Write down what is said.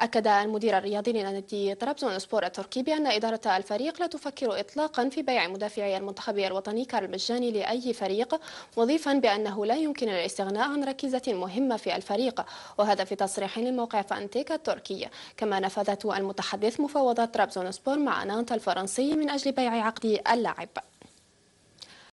أكد المدير الرياضي لنادي طرابزون سبور التركي بأن إدارة الفريق لا تفكر إطلاقا في بيع مدافعي المنتخب الوطني كارل مجاني لأي فريق مضيفا بأنه لا يمكن الاستغناء عن ركيزة مهمة في الفريق وهذا في تصريح لموقع فأنتيكا التركي كما نفذت المتحدث مفاوضات طرابزون سبور مع نانت الفرنسي من أجل بيع عقد اللاعب